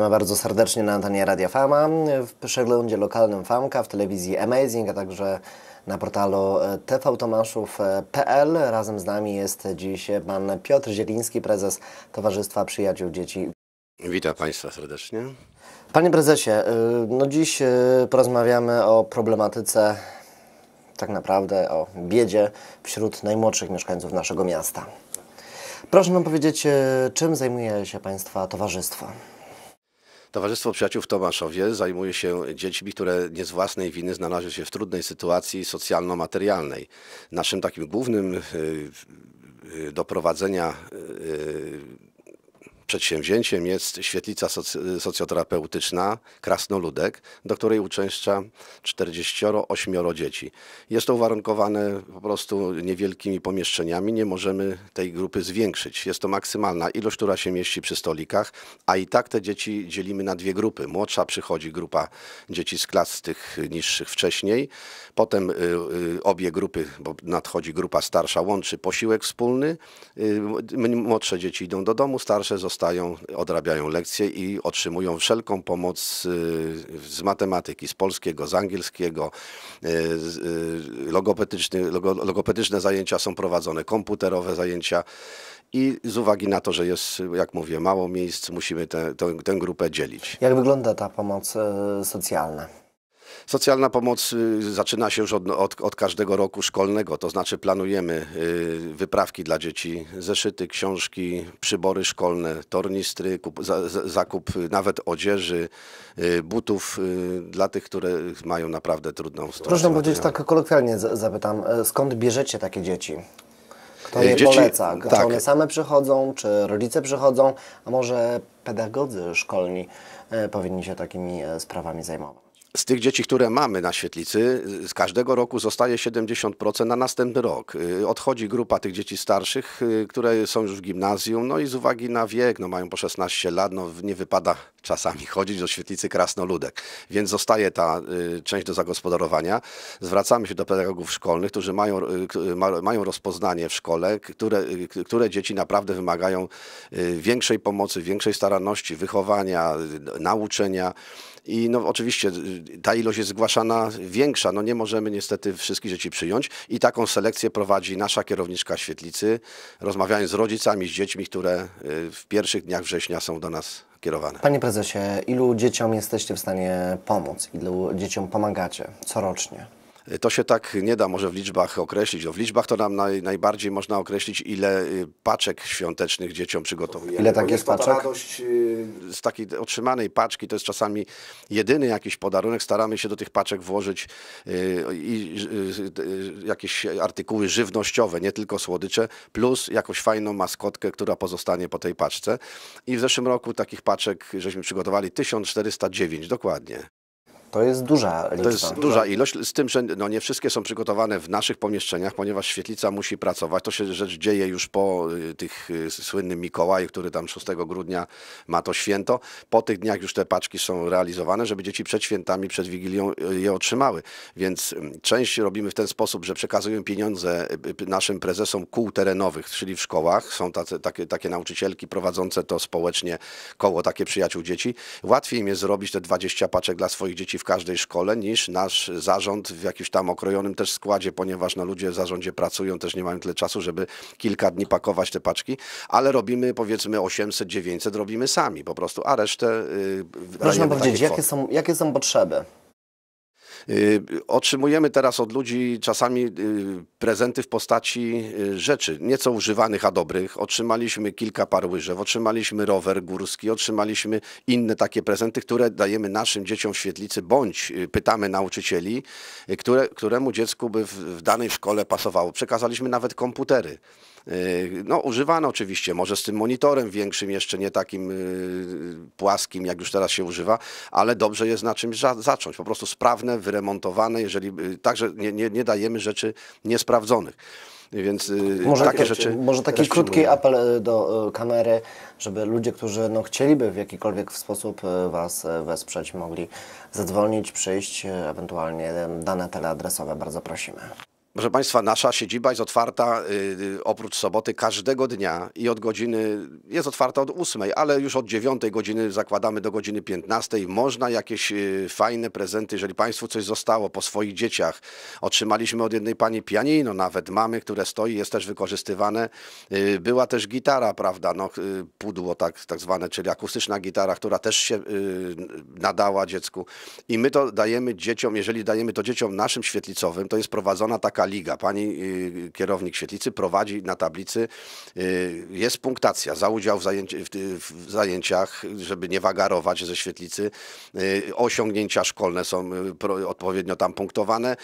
Witamy bardzo serdecznie na antenie Radia Fama, w przeglądzie lokalnym Famka, w telewizji Amazing, a także na portalu e, tvtomaszów.pl. Razem z nami jest dziś pan Piotr Zieliński, prezes Towarzystwa Przyjaciół Dzieci. Witam Państwa serdecznie. Panie prezesie, e, no dziś e, porozmawiamy o problematyce, tak naprawdę o biedzie wśród najmłodszych mieszkańców naszego miasta. Proszę nam powiedzieć, czym zajmuje się Państwa towarzystwo? Towarzystwo Przyjaciół w Tomaszowie zajmuje się dziećmi, które nie z własnej winy znalazły się w trudnej sytuacji socjalno-materialnej. Naszym takim głównym y, y, doprowadzenia. Y, przedsięwzięciem jest świetlica soc- socjoterapeutyczna Krasnoludek, do której uczęszcza 48 dzieci. Jest to uwarunkowane po prostu niewielkimi pomieszczeniami, nie możemy tej grupy zwiększyć. Jest to maksymalna ilość, która się mieści przy stolikach, a i tak te dzieci dzielimy na dwie grupy. Młodsza przychodzi grupa dzieci z klas tych niższych wcześniej, potem y, y, obie grupy, bo nadchodzi grupa starsza, łączy posiłek wspólny, y, młodsze dzieci idą do domu, starsze zostają dostają, odrabiają lekcje i otrzymują wszelką pomoc y, z matematyki, z polskiego, z angielskiego. Y, y, Logopetyczne, logopedyczne zajęcia są prowadzone, komputerowe zajęcia. I z uwagi na to, że jest, jak mówię, mało miejsc, musimy tę grupę dzielić. Jak wygląda ta pomoc socjalna? Socjalna pomoc y, zaczyna się już od, od, od, każdego roku szkolnego, to znaczy planujemy y, wyprawki dla dzieci, zeszyty, książki, przybory szkolne, tornistry, kup, za, zakup nawet odzieży, y, butów dla tych, które mają naprawdę trudną sytuację. Proszę powiedzieć tak kolokwialnie zapytam, e, skąd bierzecie takie dzieci? Kto e, je dzieci, poleca? Czy tak. one same przychodzą, czy rodzice przychodzą, a może pedagodzy szkolni e, powinni się takimi sprawami zajmować? z tych dzieci, które mamy na świetlicy, z każdego roku zostaje 70% na następny rok. Y, odchodzi grupa tych dzieci starszych, y, które są już w gimnazjum, no i z uwagi na wiek, no mają po 16 lat, no nie wypada czasami chodzić do świetlicy krasnoludek. Więc zostaje ta y, część do zagospodarowania. Zwracamy się do pedagogów szkolnych, którzy mają, mają rozpoznanie w szkole, które, które dzieci naprawdę wymagają większej pomocy, większej staranności, wychowania, nauczenia. I no oczywiście y, ta ilość jest zgłaszana większa. No nie możemy niestety wszystkich dzieci przyjąć i taką selekcję prowadzi nasza kierowniczka świetlicy, rozmawiając z rodzicami, z dziećmi, które y, w pierwszych dniach września są do nas kierowane. Panie prezesie, ilu dzieciom jesteście w stanie pomóc? Ilu dzieciom pomagacie corocznie? To się tak nie da może w liczbach określić. No w liczbach to nam naj, najbardziej można określić, ile y, paczek świątecznych dzieciom przygotowujemy. Ile tak jest paczek? Radość y, z takiej otrzymanej paczki to jest czasami jedyny jakiś podarunek. Staramy się do tych paczek włożyć y, i jakieś artykuły żywnościowe, nie tylko słodycze, plus jakąś fajną maskotkę, która pozostanie po tej paczce. I w zeszłym roku takich paczek żeśmy przygotowali 1409, dokładnie. To jest duża liczba. To jest duża ilość, z tym, że no nie wszystkie są przygotowane w naszych pomieszczeniach, ponieważ świetlica musi pracować. To się rzecz dzieje już po y, tych y, słynnym Mikołaju, który tam 6 grudnia ma to święto. Po tych dniach już te paczki są realizowane, żeby dzieci przed świętami, przed Wigilią y, je otrzymały. Więc mm, część robimy w ten sposób, że przekazujemy pieniądze naszym prezesom kół terenowych, czyli w szkołach. Są tacy, takie, takie nauczycielki prowadzące to społecznie koło, takie przyjaciół dzieci. Łatwiej im jest zrobić te 20 paczek dla swoich dzieci w każdej szkole niż nasz zarząd w jakimś tam okrojonym też składzie, ponieważ no, ludzie w zarządzie pracują, też nie mają tyle czasu, żeby kilka dni pakować te paczki, ale robimy powiedzmy 800-900 robimy sami po prostu, a resztę... Yy, Można powiedzieć, jakie są, jakie są potrzeby? Y, otrzymujemy teraz od ludzi czasami y, prezenty w postaci y, rzeczy nieco używanych, a dobrych. Otrzymaliśmy kilka par łyżew, otrzymaliśmy rower górski, otrzymaliśmy inne takie prezenty, które dajemy naszym dzieciom w świetlicy, bądź pytamy nauczycieli, które, któremu dziecku by w, w danej szkole pasowało. Przekazaliśmy nawet komputery. Y, no, używane oczywiście, może z tym monitorem większym, jeszcze nie takim y, płaskim, jak już teraz się używa, ale dobrze jest na czymś zacząć. Po prostu sprawne, wyremontowane, jeżeli y, także nie, nie, nie dajemy rzeczy niesprawdzonych. Więc może, takie tak, rzeczy. Może taki krótki apel do kamery, żeby ludzie, którzy no, chcieliby w jakikolwiek sposób Was wesprzeć, mogli zadzwonić, przyjść, ewentualnie dane teleadresowe. Bardzo prosimy. Proszę Państwa, nasza siedziba jest otwarta y, y, oprócz soboty każdego dnia i od godziny, jest otwarta od ósmej, ale już od dziewiątej godziny zakładamy do godziny piętnastej. Można jakieś y, fajne prezenty, jeżeli Państwu coś zostało po swoich dzieciach. Otrzymaliśmy od jednej pani pianino nawet, mamy, które stoi, jest też wykorzystywane. była też gitara, prawda, no, pudło tak, tak zwane, czyli akustyczna gitara, która też się nadała dziecku. I my to dajemy dzieciom, jeżeli dajemy to dzieciom naszym świetlicowym, to jest prowadzona taka Polska Liga. Pani y, kierownik świetlicy prowadzi na tablicy, y, jest punktacja za udział w, zajęci w zajęciach, żeby nie wagarować ze świetlicy. Y, osiągnięcia szkolne są odpowiednio tam punktowane,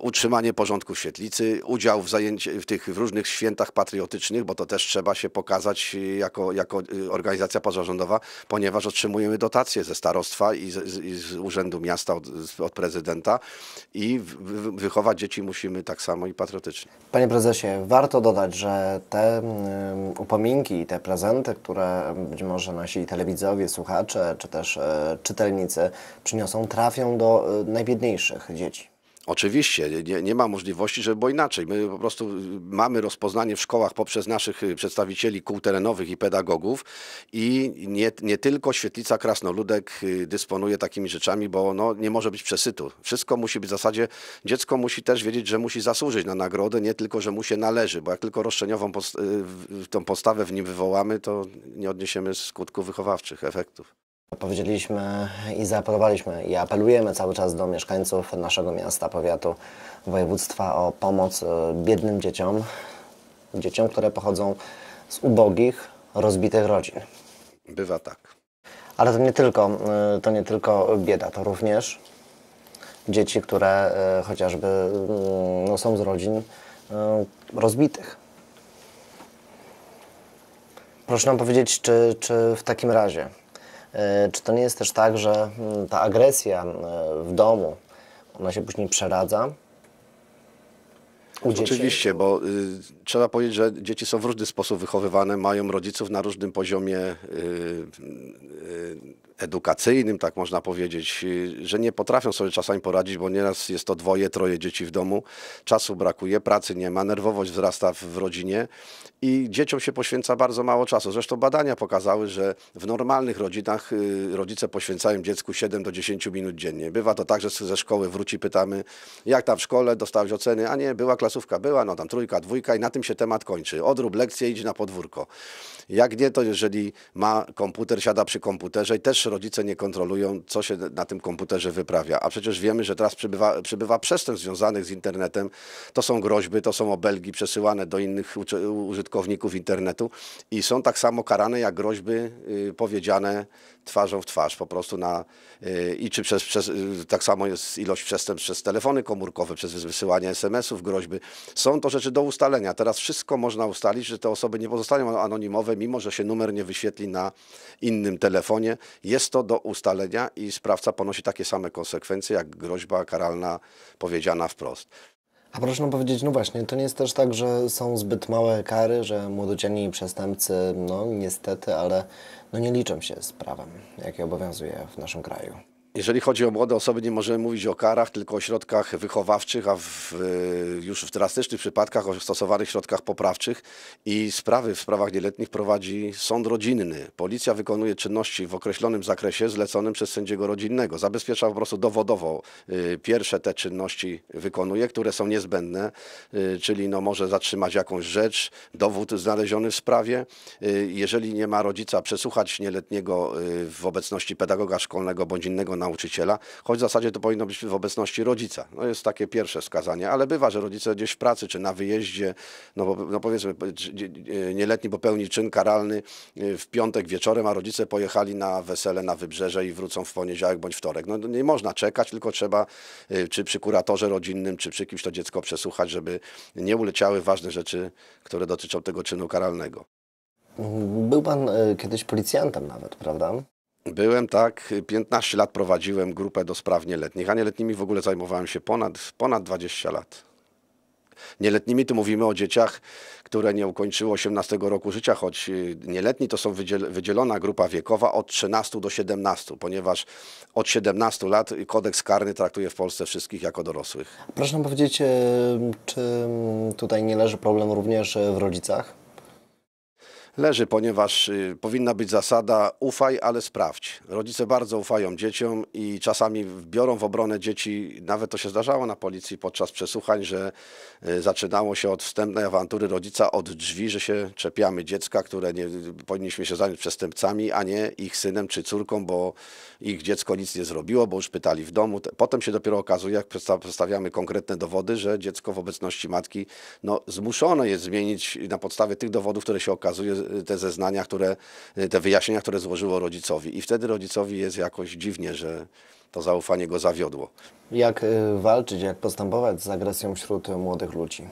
utrzymanie porządku w świetlicy, udział w, zajęci- w tych w różnych świętach patriotycznych, bo to też trzeba się pokazać jako, jako organizacja pozarządowa, ponieważ otrzymujemy dotacje ze starostwa i z, i z Urzędu Miasta od, od prezydenta i w, w, wychować dzieci musimy tak tak samo i patriotycznie. Panie prezesie, warto dodać, że te mm, upominki i te prezenty, które być może nasi telewidzowie, słuchacze czy też e, czytelnicy przyniosą, trafią do e, najbiedniejszych dzieci. Oczywiście, nie, nie, ma możliwości, żeby było inaczej. My po prostu y, mamy rozpoznanie w szkołach poprzez naszych y, przedstawicieli kół terenowych i pedagogów i nie, nie tylko świetlica Krasnoludek y, dysponuje takimi rzeczami, bo no, nie może być przesytu. Wszystko musi być w zasadzie, dziecko musi też wiedzieć, że musi zasłużyć na nagrodę, nie tylko, że mu się należy, bo jak tylko roszczeniową post tą postawę w nim wywołamy, to nie odniesiemy skutków wychowawczych, efektów. Powiedzieliśmy i zaapelowaliśmy i apelujemy cały czas do mieszkańców naszego miasta, powiatu, województwa o pomoc e, biednym dzieciom, dzieciom, które pochodzą z ubogich, rozbitych rodzin. Bywa tak. Ale to nie tylko, e, to nie tylko bieda, to również dzieci, które e, chociażby mm, no, są z rodzin rozbitych. Proszę nam powiedzieć, czy, czy w takim razie E, czy to nie jest też tak, że mm, ta agresja e, w domu, ona się później przeradza? U dzieci? Oczywiście, bo y, trzeba powiedzieć, że dzieci są w różny sposób wychowywane, mają rodziców na różnym poziomie y, y, edukacyjnym, tak można powiedzieć, y, że nie potrafią sobie czasami poradzić, bo nieraz jest to dwoje, troje dzieci w domu, czasu brakuje, pracy nie ma, nerwowość wzrasta w rodzinie i dzieciom się poświęca bardzo mało czasu. Zresztą badania pokazały, że w normalnych rodzinach y, rodzice poświęcają dziecku 7 do 10 minut dziennie. Bywa to tak, że ze szkoły wróci, pytamy, jak tam w szkole, dostałeś oceny, a nie, była klasówka, była, no tam trójka, dwójka i na tym się temat kończy. Odrób lekcję, idź na podwórko. Jak nie, to jeżeli ma komputer, siada przy komputerze i też starsi rodzice nie kontrolują, co się na tym komputerze wyprawia. A przecież wiemy, że teraz przybywa, przybywa przestępstw związanych z internetem. To są groźby, to są obelgi przesyłane do innych użytkowników internetu i są tak samo karane jak groźby y, powiedziane twarzą w twarz po prostu na y, i czy przez, przez y, tak samo jest ilość przestępstw przez telefony komórkowe, przez wysyłanie SMS-ów, groźby. Są to rzeczy do ustalenia. Teraz wszystko można ustalić, że te osoby nie pozostaną anonimowe, mimo że się numer nie wyświetli na innym telefonie. Jest to do ustalenia i sprawca ponosi takie same konsekwencje jak groźba karalna powiedziana wprost. A proszę nam powiedzieć, no właśnie, to nie jest też tak, że są zbyt małe kary, że młodociani przestępcy, no niestety, ale no nie liczą się z prawem, jakie obowiązuje w naszym kraju. Jeżeli chodzi o młode osoby, nie możemy mówić o karach, tylko o środkach wychowawczych, a w, y, już w drastycznych przypadkach o stosowanych środkach poprawczych. I sprawy w sprawach nieletnich prowadzi sąd rodzinny. Policja wykonuje czynności w określonym zakresie zleconym przez sędziego rodzinnego. Zabezpiecza po prostu dowodowo y, pierwsze te czynności wykonuje, które są niezbędne, y, czyli no może zatrzymać jakąś rzecz, dowód znaleziony w sprawie. Jeżeli nie ma rodzica, przesłuchać nieletniego w obecności pedagoga szkolnego bądź innego na nauczyciela, choć w zasadzie to powinno być w obecności rodzica. No jest takie pierwsze wskazanie, ale bywa, że rodzice gdzieś w pracy czy na wyjeździe, no, no powiedzmy e, nieletni popełni czyn karalny e, w piątek wieczorem, a rodzice pojechali na wesele na wybrzeże i wrócą w poniedziałek bądź wtorek. No, no nie można czekać, tylko trzeba e, czy przy kuratorze rodzinnym, czy przy kimś to dziecko przesłuchać, żeby nie uleciały ważne rzeczy, które dotyczą tego czynu karalnego. Mm, był pan kiedyś policjantem nawet, prawda? Byłem, tak, 15 lat prowadziłem grupę do spraw nieletnich, a nieletnimi w ogóle zajmowałem się ponad, ponad 20 lat. Nieletnimi tu mówimy o dzieciach, które nie ukończyły 18 roku życia, choć y, nieletni to są wydzielona grupa wiekowa od 13 do 17, ponieważ od 17 lat kodeks karny traktuje w Polsce wszystkich jako dorosłych. Proszę nam powiedzieć, y, czy mm, tutaj nie leży problem również y, w rodzicach? leży, ponieważ y, powinna być zasada ufaj, ale sprawdź. Rodzice bardzo ufają dzieciom i czasami biorą w obronę dzieci, nawet to się zdarzało na policji podczas przesłuchań, że y, zaczynało się od wstępnej awantury rodzica od drzwi, że się czepiamy dziecka, które nie, powinniśmy się zająć przestępcami, a nie ich synem czy córką, bo ich dziecko nic nie zrobiło, bo już pytali w domu. Potem się dopiero okazuje, jak przedstawiamy konkretne dowody, że dziecko w obecności matki no, zmuszone jest zmienić na podstawie tych dowodów, które się okazuje, te zeznania, które, te wyjaśnienia, które złożyło rodzicowi. I wtedy rodzicowi jest jakoś dziwnie, że to zaufanie go zawiodło. Jak y, walczyć, jak postępować z agresją wśród młodych ludzi?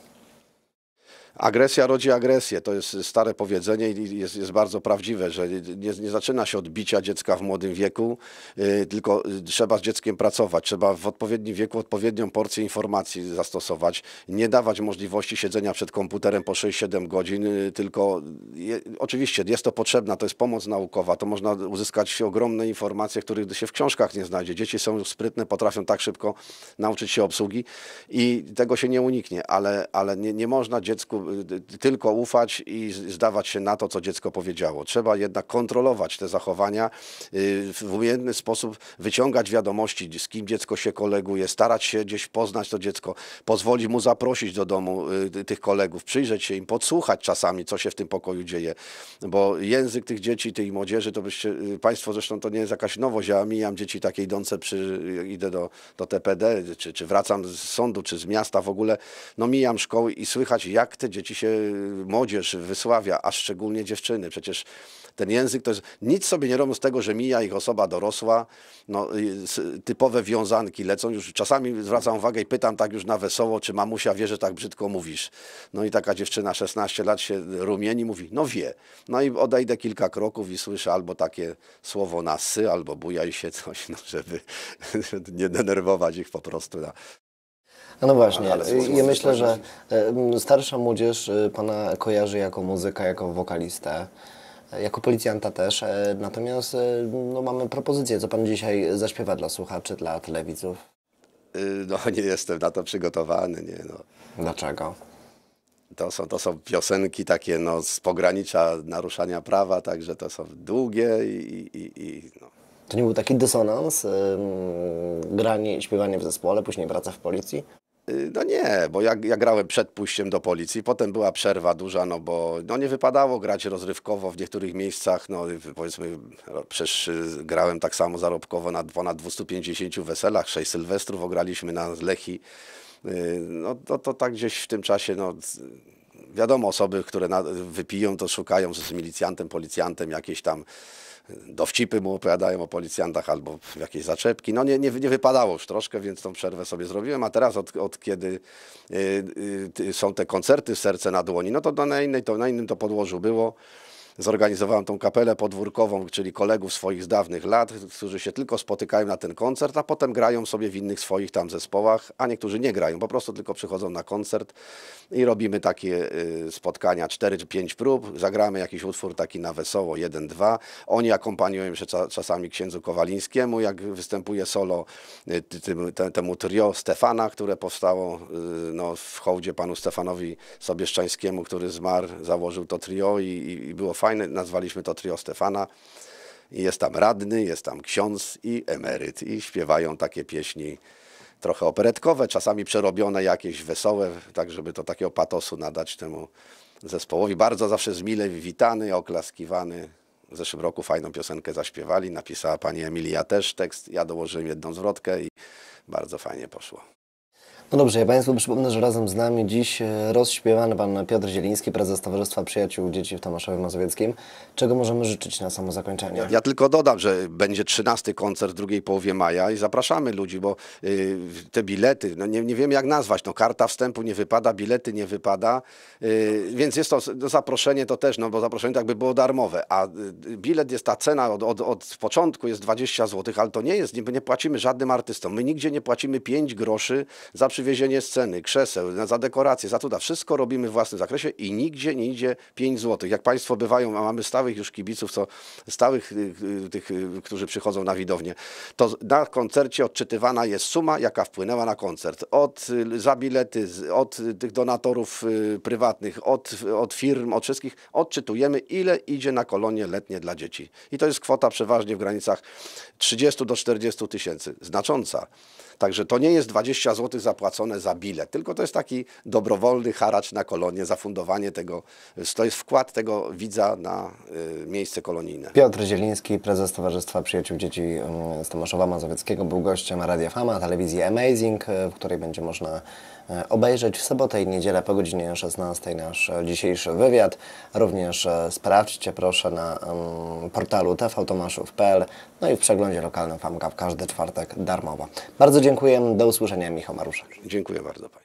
Agresja rodzi agresję. To jest stare powiedzenie i jest, jest bardzo prawdziwe, że nie, nie, zaczyna się od bicia dziecka w młodym wieku, yy, tylko y, trzeba z dzieckiem pracować. Trzeba w odpowiednim wieku odpowiednią porcję informacji zastosować. Nie dawać możliwości siedzenia przed komputerem po 6-7 godzin, yy, tylko je, oczywiście jest to potrzebna, to jest pomoc naukowa. To można uzyskać ogromne informacje, których się w książkach nie znajdzie. Dzieci są sprytne, potrafią tak szybko nauczyć się obsługi i tego się nie uniknie, ale, ale nie, nie można dziecku Y, tylko ufać i zdawać się na to, co dziecko powiedziało. Trzeba jednak kontrolować te zachowania, y, w umiejętny sposób wyciągać wiadomości, z kim dziecko się koleguje, starać się gdzieś poznać to dziecko, pozwolić mu zaprosić do domu y, tych kolegów, przyjrzeć się im, podsłuchać czasami, co się w tym pokoju dzieje, bo język tych dzieci, tej młodzieży, to byście, Państwo zresztą to nie jest jakaś nowość, ja mijam dzieci takie idące przy, idę do, do TPD, czy, czy wracam z sądu, czy z miasta w ogóle, no mijam szkoły i słychać, jak te dzieci się, y, młodzież wysławia, a szczególnie dziewczyny. Przecież ten język to jest, nic sobie nie robią z tego, że mija ich osoba dorosła, no, y, typowe wiązanki lecą, już czasami zwracam uwagę i pytam tak już na wesoło, czy mamusia wie, że tak brzydko mówisz. No i taka dziewczyna 16 lat się rumieni, mówi, no wie. No i odejdę kilka kroków i słyszę albo takie słowo nasy, albo bujaj się coś, no, żeby nie denerwować ich po prostu no no właśnie, ale, ja myślę, że starsza młodzież e, Pana kojarzy jako muzyka, jako wokalistę e, jako policjanta też. E, natomiast no, mamy propozycję, co pan dzisiaj zaśpiewa dla słuchaczy, dla telewidzów. Y, no nie jestem na to przygotowany. Nie, no. Dlaczego? To są, to są piosenki takie no, z pogranicza naruszania prawa, także to są długie i... i, i no. To nie był taki dysonans? granie i śpiewanie w zespole, później praca w policji? Y, no nie, bo ja, ja grałem przed pójściem do policji, potem była przerwa duża, no bo no nie wypadało grać rozrywkowo w niektórych miejscach, no powiedzmy, no przecież y, grałem tak samo zarobkowo na ponad 250 weselach, 6 sylwestrów ograliśmy na Lechi, y, no to, to tak gdzieś w tym czasie, no Wiadomo, osoby, które na, wypiją, to szukają z milicjantem, policjantem jakieś tam dowcipy mu opowiadają o policjantach albo jakieś zaczepki. No nie, nie, nie wypadało już troszkę, więc tą przerwę sobie zrobiłem, a teraz od, od kiedy y, y, y, są te koncerty Serce na dłoni, no to na, innej, to na innym to podłożu było zorganizowałem tą kapelę podwórkową, czyli kolegów swoich z dawnych lat, którzy się tylko spotykają na ten koncert, a potem grają sobie w innych swoich tam zespołach, a niektórzy nie grają, po prostu tylko przychodzą na koncert i robimy takie y, spotkania, 4 czy 5 prób, zagramy jakiś utwór taki na wesoło, 1-2. Oni akompaniują się czasami księdzu Kowalińskiemu, jak występuje solo y, temu trio Stefana, które powstało y, no, w hołdzie panu Stefanowi Sobieszczańskiemu, który zmarł, założył to trio i, i było fajnie fajne, nazwaliśmy to trio Stefana. I jest tam radny, jest tam ksiądz i emeryt i śpiewają takie pieśni trochę operetkowe, czasami przerobione jakieś wesołe, tak żeby to takiego patosu nadać temu zespołowi. Bardzo zawsze z mile witany, oklaskiwany. W zeszłym roku fajną piosenkę zaśpiewali, napisała pani Emilia też tekst, ja dołożyłem jedną zwrotkę i bardzo fajnie poszło. No dobrze, ja Państwu przypomnę, że razem z nami dziś e, rozśpiewany Pan Piotr Zieliński, prezes Towarzystwa Przyjaciół Dzieci w Tomaszowie Mazowieckim. Czego możemy życzyć na samo zakończenie? Ja tylko dodam, że będzie 13 koncert w drugiej połowie maja i zapraszamy ludzi, bo y, te bilety, no nie, nie wiem jak nazwać, no karta wstępu nie wypada, bilety nie wypada, y, więc jest to, no zaproszenie to też, no bo zaproszenie tak by było darmowe, a y, bilet jest ta cena od, od, od początku jest 20 zł, ale to nie jest, nie, nie płacimy żadnym artystom, my nigdzie nie płacimy 5 groszy za przywiezienie sceny, krzeseł, za dekoracje, za cuda. Wszystko robimy w własnym zakresie i nigdzie nie idzie 5 zł. Jak Państwo bywają, a mamy stałych już kibiców, co stałych y, y, tych, y, którzy przychodzą na widownię, to na koncercie odczytywana jest suma, jaka wpłynęła na koncert. Od za bilety, od tych donatorów prywatnych, od, od firm, od wszystkich odczytujemy, ile idzie na kolonie letnie dla dzieci. I to jest kwota przeważnie w granicach 30 do 40 tysięcy. Znacząca. Także to nie jest 20 zł zapłacone za bilet, tylko to jest taki dobrowolny haracz na kolonie, zafundowanie tego, to jest wkład tego widza na y, miejsce kolonijne. Piotr Zieliński, prezes Towarzystwa Przyjaciół Dzieci y, z Tomaszowa Mazowieckiego, był gościem Radia Fama, telewizji Amazing, y, w której będzie można E, obejrzeć w sobotę i niedzielę po godzinie 16 nasz e, dzisiejszy wywiad. Również e, sprawdźcie proszę na um, portalu tvtomaszów.pl no i w przeglądzie lokalnym FAMGA w każdy czwartek darmowo. Bardzo dziękuję, do usłyszenia Michał Maruszek. Dziękuję bardzo panie.